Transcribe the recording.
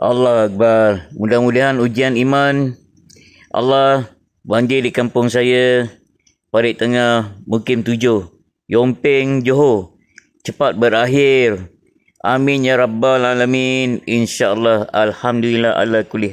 Allah Akbar. Mudah-mudahan ujian iman Allah banjir di kampung saya Parit Tengah Mukim 7 Yomping Johor cepat berakhir. Amin ya rabbal alamin. Insya-Allah alhamdulillah ala kulli